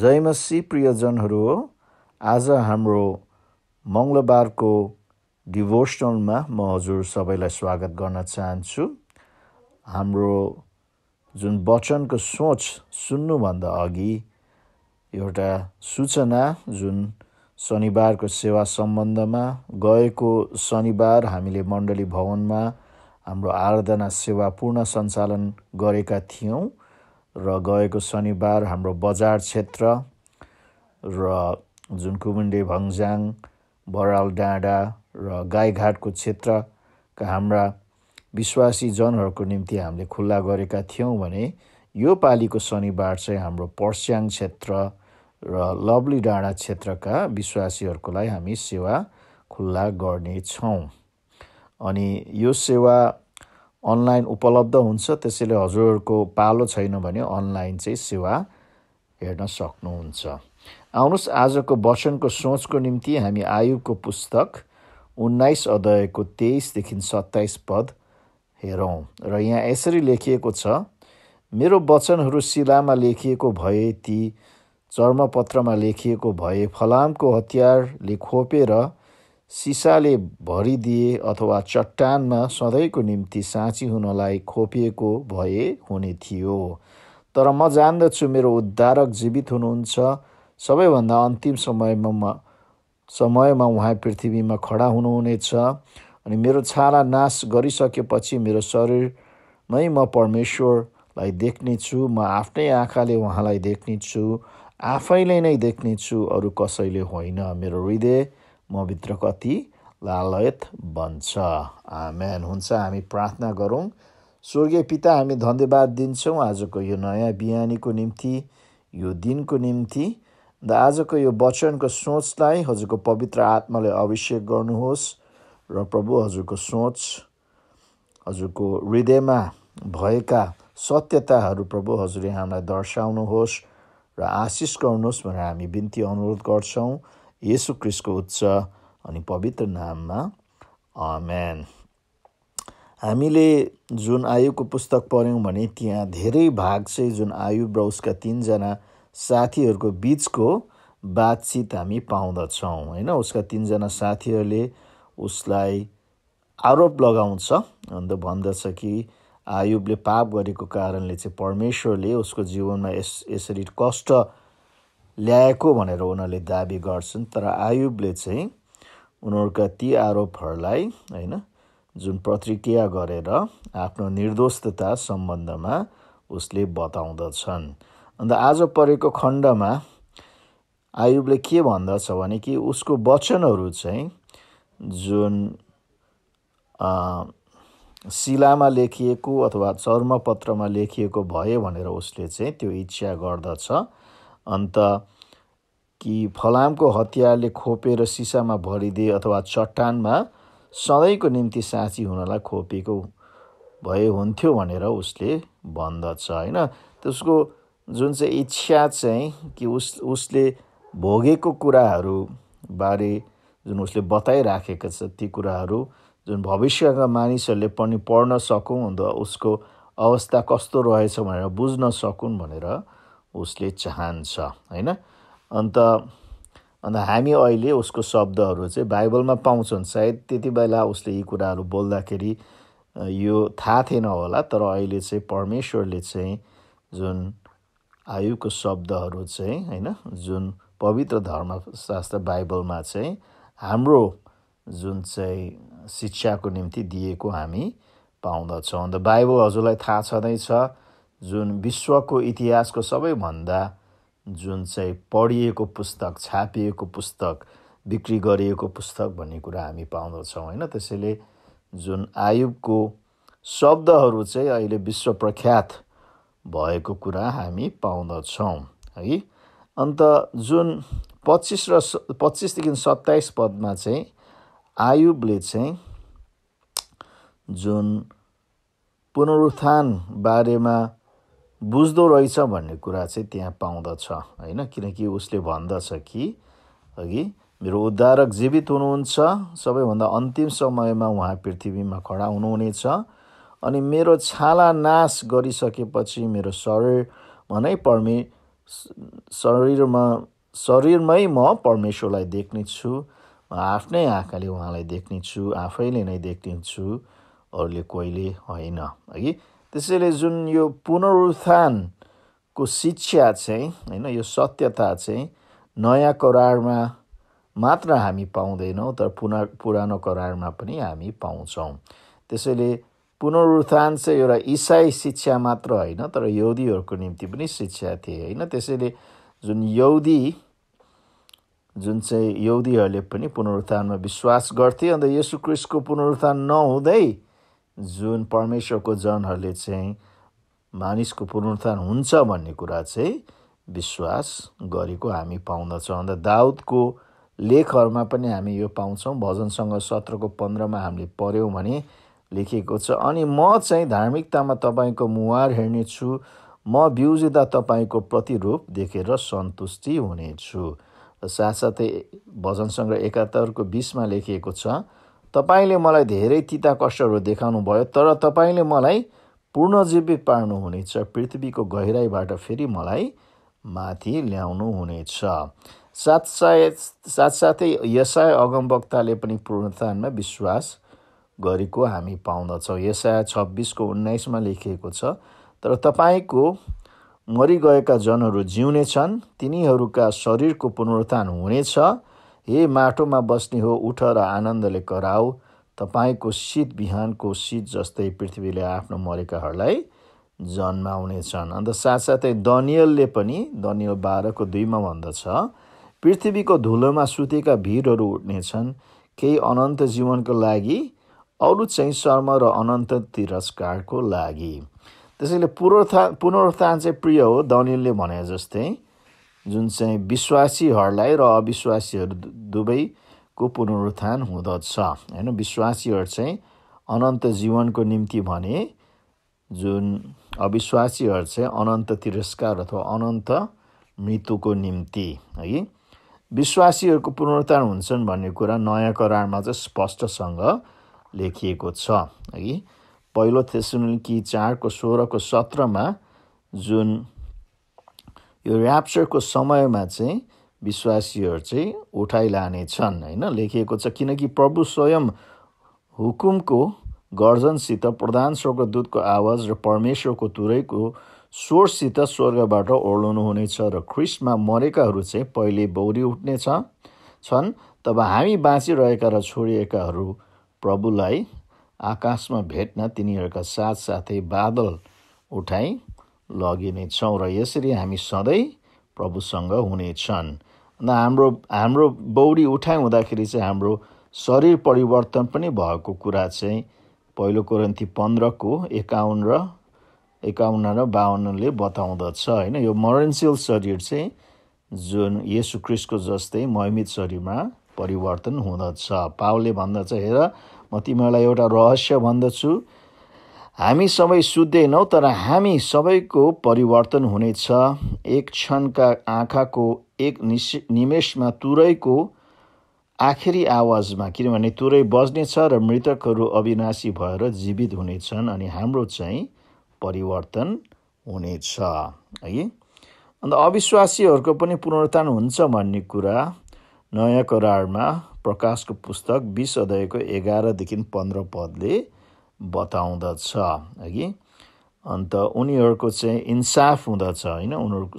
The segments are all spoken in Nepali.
जयमसी प्रियजनहरू आज हाम्रो मङ्गलबारको डिभोसनलमा म हजुर सबैलाई स्वागत गर्न चाहन्छु हाम्रो जुन वचनको सोच सुन्नुभन्दा अघि एउटा सूचना जुन शनिबारको सेवा सम्बन्धमा गएको शनिबार हामीले मण्डली भवनमा हाम्रो आराधना सेवा पूर्ण सञ्चालन गरेका थियौँ र गएको शनिबार हाम्रो बजार क्षेत्र र जुन कुमुन्डे भङजाङ बराल डाँडा र गाईघाटको क्षेत्रका हाम्रा विश्वासी जनहरूको निम्ति हामीले खुल्ला गरेका थियौँ भने यो पालिको शनिबार चाहिँ हाम्रो पर्स्याङ क्षेत्र र लवली डाँडा क्षेत्रका विश्वासीहरूको हामी सेवा खुल्ला गर्नेछौँ अनि यो सेवा अनलाइन उपलब्ध हुन्छ त्यसैले हजुरहरूको पालो छैन भने अनलाइन चाहिँ सेवा हेर्न सक्नुहुन्छ आउनुहोस् आजको वचनको सोचको निम्ति हामी आयुको पुस्तक उन्नाइस अध्यायको तेइसदेखि सत्ताइस पद हेरौँ र यहाँ यसरी लेखिएको छ मेरो वचनहरू शिलामा लेखिएको भए ती चर्मपत्रमा लेखिएको भए फलामको हतियारले खोपेर सिसाले भरिदिए अथवा चट्टानमा सधैँको निम्ति साँची हुनलाई खोपिएको भए हुने थियो तर म जान्दछु मेरो उद्धारक जीवित हुनुहुन्छ सबैभन्दा अन्तिम समयमा म समयमा उहाँ पृथ्वीमा खडा हुनुहुनेछ अनि मेरो छाला नाश गरिसकेपछि मेरो शरीर शरीरमै म परमेश्वरलाई देख्नेछु म आफ्नै आँखाले उहाँलाई देख्नेछु आफैले नै देख्नेछु अरू कसैले होइन मेरो हृदय म मभित्र कति लालयत बन्छ आमेन हुन्छ हामी प्रार्थना गरौँ स्वर्गीय पिता हामी धन्यवाद दिन्छौँ आजको यो नयाँ बिहानीको निम्ति यो दिनको निम्ति र आजको यो वचनको सोचलाई हजुरको पवित्र आत्माले अभिषेक गर्नुहोस् र प्रभु हजुरको सोच हजुरको हृदयमा भएका सत्यताहरू प्रभु हजुरले हामीलाई दर्शाउनुहोस् र आशिष गर्नुहोस् भनेर हामी बिन्ती अनुरोध गर्छौँ यसु क्रिस्टको उच्च अनि पवित्र नाममा म्यान हामीले जुन आयुको पुस्तक पढ्यौँ भने त्यहाँ धेरै भाग चाहिँ जुन आयु र उसका तिनजना साथीहरूको बिचको बातचित हामी पाउँदछौँ होइन उसका तिनजना साथीहरूले उसलाई आरोप लगाउँछ अन्त भन्दछ कि आयुबले पाप गरेको कारणले चाहिँ परमेश्वरले उसको जीवनमा यस यसरी कष्ट ल्याएको भनेर उनीहरूले दाबी गर्छन् तर आयुबले चाहिँ उनीहरूका ती आरोपहरूलाई होइन जुन प्रतिक्रिया गरेर आफ्नो निर्दोषता सम्बन्धमा उसले बताउँदछन् अन्त आज परेको खण्डमा आयुबले के भन्दछ भने कि उसको वचनहरू चाहिँ जुन शिलामा लेखिएको अथवा चर्मपत्रमा लेखिएको भयो भनेर उसले चाहिँ त्यो इच्छा गर्दछ अन्त कि फलामको हतियारले खोपेर सिसामा भरिदिए अथवा चट्टानमा सधैँको निम्ति साँची हुनलाई खोपेको भए हुन्थ्यो भनेर उसले भन्दछ होइन त्यसको जुन चाहिँ इच्छा चाहिँ कि उस उसले भोगेको कुराहरूबारे जुन उसले बताइराखेको छ ती कुराहरू जुन भविष्यका मानिसहरूले पनि पढ्न सकौँ अन्त उसको अवस्था कस्तो रहेछ भनेर बुझ्न सकुन् भनेर उसले चाहन्छ होइन अन्त अन्त हामी अहिले उसको शब्दहरू चाहिँ बाइबलमा पाउँछौँ सायद त्यति बेला उसले यी कुराहरू बोल्दाखेरि यो थाहा थिएन होला तर अहिले चाहिँ परमेश्वरले चाहिँ जुन आयुको शब्दहरू चाहिँ होइन जुन पवित्र धर्मशास्त्र बाइबलमा चाहिँ हाम्रो जुन चाहिँ शिक्षाको निम्ति दिएको हामी पाउँदछौँ अन्त बाइबल हजुरलाई थाहा छँदैछ जुन विश्वको इतिहासको सबैभन्दा जुन चाहिँ पढिएको पुस्तक छापिएको पुस्तक बिक्री गरिएको पुस्तक भन्ने कुरा हामी पाउँदछौँ होइन त्यसैले जुन आयुबको शब्दहरू चाहिँ अहिले विश्व प्रख्यात भएको कुरा हामी पाउँदछौँ है अन्त जुन पच्चिस र पच्चिसदेखि सत्ताइस पदमा चाहिँ आयुबले चाहिँ जुन पुनरुत्थान बारेमा बुझ्दो रहेछ भन्ने कुरा चाहिँ त्यहाँ पाउँदछ होइन किनकि उसले भन्दछ कि अघि मेरो उद्धारक जीवित हुनुहुन्छ सबैभन्दा अन्तिम समयमा उहाँ पृथ्वीमा खडा हुनुहुनेछ अनि मेरो छाला नाश गरिसकेपछि मेरो शरीर भनै परमे शरीरमा शरीरमै म परमेश्वरलाई देख्नेछु छु आफ्नै आँखाले उहाँलाई देख्नेछु आफैले नै देख्ने छु अरूले कहिले होइन अघि त्यसैले जुन यो पुनरुत्थानको शिक्षा चाहिँ होइन यो सत्यता चाहिँ नयाँ करारमा मात्र हामी पाउँदैनौँ तर पुना पुरानो करारमा पनि हामी पाउँछौँ त्यसैले पुनरुत्थान चाहिँ एउटा इसाई शिक्षा मात्र होइन तर यौदीहरूको निम्ति पनि शिक्षा थिए होइन त्यसैले जुन यौदी जुन चाहिँ यौदीहरूले पनि पुनरुत्थानमा विश्वास गर्थे अन्त यसु क्रिस्टको पुनरुत्थान नहुँदै जुन परमेश्वरको जनहरूले चाहिँ मानिसको पुनरुत्थान हुन्छ भन्ने कुरा चाहिँ विश्वास गरेको हामी पाउँदछौँ अन्त दाउदको लेखहरूमा पनि हामी यो पाउँछौँ भजनसँग सत्रको पन्ध्रमा हामीले पढ्यौँ भने लेखिएको छ अनि म चाहिँ धार्मिकतामा तपाईँको मुहार हेर्नेछु म बिउजिँदा तपाईँको प्रतिरूप देखेर सन्तुष्टि हुनेछु र साथसाथै भजनसँग एकात्तरको बिसमा लेखिएको छ तपाईँले मलाई धेरै तिता कष्टहरू देखाउनुभयो तर तपाईँले मलाई पुनर्जीवित पार्नुहुनेछ पृथ्वीको गहिराइबाट फेरि मलाई माथि ल्याउनु ल्याउनुहुनेछ साथसाय साथसाथै यसाय अगमवक्ताले पनि पुनरुत्थानमा विश्वास गरेको हामी पाउँदछौँ यसाय छब्बिसको उन्नाइसमा लेखिएको छ तर तपाईँको मरिगएका जनहरू जिउने छन् तिनीहरूका शरीरको पुनरुत्थान हुनेछ हे माटोमा बस्ने हो उठ र आनन्दले कराऊ तपाईँको शीत बिहानको शीत जस्तै पृथ्वीले आफ्नो मरेकाहरूलाई जन्माउनेछन् अन्त साथसाथै दनियलले पनि दनियल बाह्रको दुईमा भन्दछ पृथ्वीको धुलोमा सुतेका भिरहरू उठ्नेछन् केही अनन्त जीवनको लागि अरू चाहिँ शर्म र अनन्त तिरस्कारको लागि त्यसैले पुनरुत्थान पुनरुत्थान चाहिँ प्रिय हो दनिलले भने जस्तै जुन चाहिँ विश्वासीहरूलाई र अविश्वासीहरू दुवैको पुनरुत्थान हुँदछ होइन विश्वासीहरू चाहिँ अनन्त जीवनको निम्ति भने जुन अविश्वासीहरू चाहिँ अनन्त तिरस्कार अथवा अनन्त मृत्युको निम्ति है विश्वासीहरूको पुनरुत्थान हुन्छन् भन्ने कुरा नयाँ करारमा चाहिँ स्पष्टसँग लेखिएको छ है पहिलो थेसुनकी चारको सोह्रको सत्रमा जुन यो ऱ्याप्चरको समयमा चाहिँ विश्वासीहरू चाहिँ उठाइलाने छन् होइन लेखिएको छ किनकि प्रभु स्वयं हुकुमको गर्जनसित प्रधान स्वर्गदूतको आवाज र परमेश्वरको तुरैको स्वरसित स्वर्गबाट ओर्लाउनु हुनेछ र ख्रिस्टमा मरेकाहरू चाहिँ पहिले बौरी उठ्नेछ छन् तब हामी बाँचिरहेका र छोडिएकाहरू प्रभुलाई आकाशमा भेट्न तिनीहरूका साथसाथै बादल उठाइ लगिनेछौँ र यसरी हामी सधैँ प्रभुसँग हुनेछन् अन्त हाम्रो हाम्रो बौडी उठाइ हुँदाखेरि चाहिँ हाम्रो शरीर परिवर्तन पनि भएको कुरा चाहिँ पहिलो कोरन्ती पन्ध्रको एकाउन्न र एकाउन्न र बाहन्नले बताउँदछ होइन यो मरणशील शरीर चाहिँ जुन यसु क्रिस्टको जस्तै महिमित शरीरमा परिवर्तन हुँदछ भन्दा भन्दछ हेर म तिमीहरूलाई एउटा रहस्य भन्दछु हामी सबै सुत्दैनौँ तर हामी सबैको परिवर्तन हुनेछ एक क्षणका आँखाको एक निश निमेषमा तुरैको आखिरी आवाजमा किनभने तुरै बज्नेछ र मृतकहरू अविनाशी भएर जीवित हुनेछन् अनि हाम्रो चाहिँ परिवर्तन हुनेछ है अन्त अविश्वासीहरूको पनि पुनरुत्थान हुन्छ भन्ने कुरा नयाँ करारमा प्रकाशको पुस्तक बिस अध्यायको एघारदेखि पन्ध्र पदले बताउँदछ कि अन्त उनीहरूको चाहिँ इन्साफ हुँदछ होइन उनीहरूको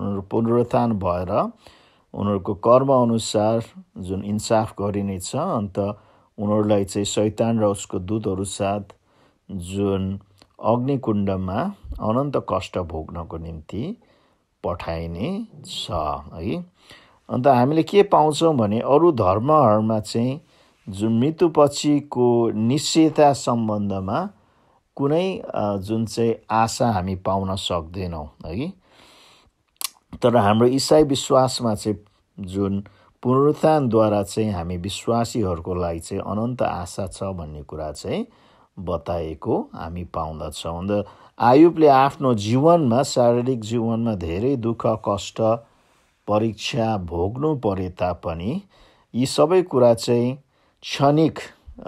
उनीहरू पुनरुत्थान भएर उनीहरूको कर्मअनुसार जुन इन्साफ गरिनेछ अन्त उनीहरूलाई चाहिँ शैतान र उसको दुधहरू साथ जुन अग्निकुण्डमा अनन्त कष्ट भोग्नको निम्ति पठाइने छ है अन्त हामीले के पाउँछौँ भने अरू धर्महरूमा चाहिँ जुन मृत्युपछिको निश्चयता सम्बन्धमा कुनै जुन चाहिँ आशा हामी पाउन सक्दैनौँ है तर हाम्रो इसाई विश्वासमा चाहिँ जुन पुनरुत्थानद्वारा चाहिँ हामी विश्वासीहरूको लागि चाहिँ अनन्त आशा छ भन्ने कुरा चाहिँ बताएको हामी पाउँदछौँ अन्त आयुबले आफ्नो जीवनमा शारीरिक जीवनमा धेरै दुःख कष्ट परीक्षा भोग्नु परे तापनि यी सबै कुरा चाहिँ क्षणिक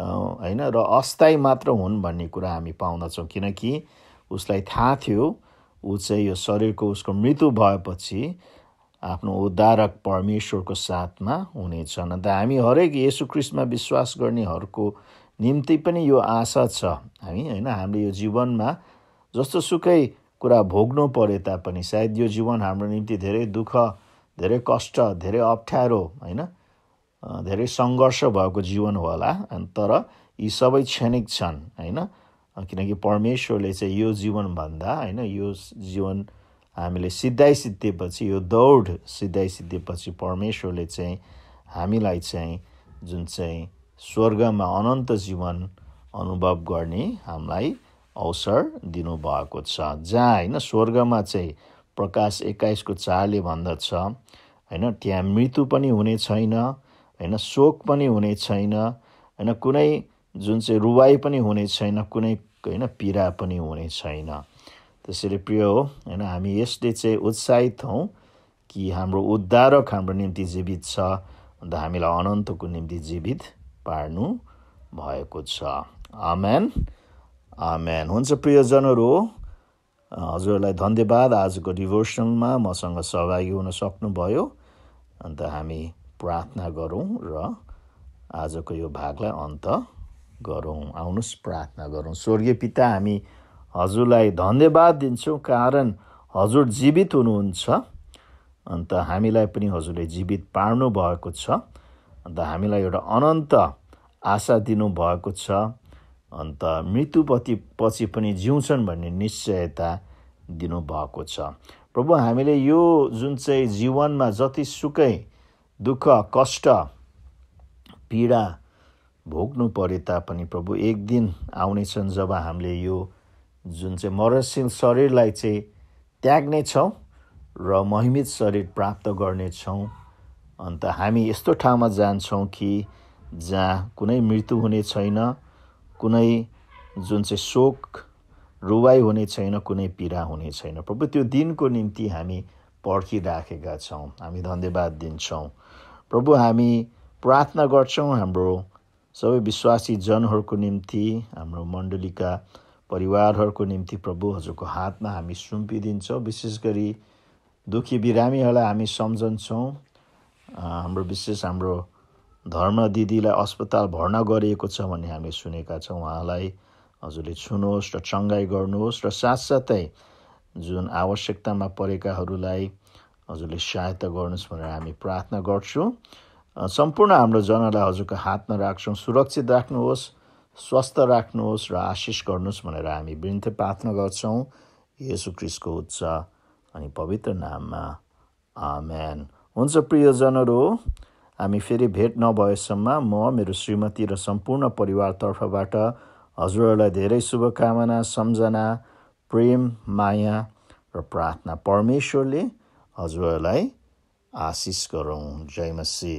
होइन र अस्थायी मात्र हुन् भन्ने कुरा हामी पाउँदछौँ किनकि उसलाई थाहा थियो ऊ चाहिँ यो शरीरको उसको मृत्यु भएपछि आफ्नो उद्धारक परमेश्वरको साथमा हुनेछ अन्त हामी हरेक यसु क्रिस्टमा विश्वास गर्नेहरूको निम्ति पनि यो आशा छ हामी होइन हामीले यो जीवनमा जस्तो सुकै कुरा भोग्नु परे तापनि सायद यो जीवन हाम्रो निम्ति धेरै दुःख धेरै कष्ट धेरै अप्ठ्यारो होइन धेरै सङ्घर्ष भएको जीवन होला तर यी सबै क्षणिक छन् होइन किनकि परमेश्वरले चाहिँ यो जीवनभन्दा होइन यो जीवन हामीले सिद्धिएपछि यो दौड सिद्धिएपछि परमेश्वरले चाहिँ हामीलाई चाहिँ जुन चाहिँ स्वर्गमा अनन्त जीवन अनुभव गर्ने हामीलाई अवसर दिनुभएको छ जहाँ होइन स्वर्गमा चाहिँ प्रकाश एक्काइसको चारले भन्दछ होइन त्यहाँ मृत्यु पनि हुने छैन होइन शोक पनि हुने छैन होइन कुनै जुन चाहिँ रुवाई पनि हुने छैन कुनै होइन पीडा पनि हुने छैन त्यसैले प्रिय हो होइन हामी यसले चाहिँ उत्साहित हौँ कि हाम्रो उद्धारक हाम्रो निम्ति जीवित छ अन्त हामीलाई अनन्तको निम्ति जीवित पार्नु भएको छ आमेन आमेन हुन्छ प्रियजनहरू हो हजुरहरूलाई धन्यवाद आजको डिभोसनमा मसँग सहभागी हुन सक्नुभयो अन्त हामी प्रार्थना गरौँ र आजको यो भागलाई अन्त गरौँ आउनुहोस् प्रार्थना गरौँ स्वर्गीय पिता हामी हजुरलाई धन्यवाद दिन्छौँ कारण हजुर जीवित हुनुहुन्छ अन्त हामीलाई पनि हजुरले जीवित पार्नु भएको छ अन्त हामीलाई एउटा अनन्त आशा दिनुभएको छ अन्त मृत्युपति पछि पनि जिउँछन् भन्ने निश्चयता दिनुभएको छ प्रभु हामीले यो जुन चाहिँ जीवनमा जतिसुकै दुःख कष्ट पीडा भोग्नु परे तापनि प्रभु एक दिन आउनेछन् जब हामीले यो जुन चाहिँ मरणशील शरीरलाई चाहिँ त्याग्ने छौँ र महिमित शरीर प्राप्त गर्नेछौँ अन्त हामी यस्तो ठाउँमा जान्छौँ कि जहाँ कुनै मृत्यु हुने छैन कुनै जुन चाहिँ शोक रुवाई हुने छैन कुनै पीडा हुने छैन प्रभु त्यो दिनको निम्ति हामी पर्खिराखेका छौँ हामी धन्यवाद दिन्छौँ प्रभु हामी प्रार्थना गर्छौँ हाम्रो सबै विश्वासी जनहरूको निम्ति हाम्रो मण्डलीका परिवारहरूको निम्ति प्रभु हजुरको हातमा हामी सुम्पिदिन्छौँ विशेष गरी दुखी बिरामीहरूलाई हामी सम्झन्छौँ हाम्रो विशेष हाम्रो धर्म दिदीलाई अस्पताल भर्ना गरिएको छ भन्ने हामीले सुनेका छौँ उहाँलाई हजुरले छुनुहोस् र चङ्गाई गर्नुहोस् र साथसाथै जुन आवश्यकतामा परेकाहरूलाई हजुरले सहायता गर्नुहोस् भनेर हामी प्रार्थना गर्छौँ सम्पूर्ण हाम्रो जनालाई हजुरको हातमा राख्छौँ सुरक्षित राख्नुहोस् स्वस्थ राख्नुहोस् र आशिष गर्नुहोस् भनेर हामी बिन्ती प्रार्थना गर्छौँ यसु क्रिस्टको उच्च अनि पवित्र नाममा आम्यान हुन्छ प्रियजनहरू हामी फेरि भेट नभएसम्म म मेरो श्रीमती र सम्पूर्ण परिवारतर्फबाट हजुरहरूलाई धेरै शुभकामना सम्झना प्रेम माया र प्रार्थना परमेश्वरले हजुरहरूलाई आशिष गरौँ जय मसी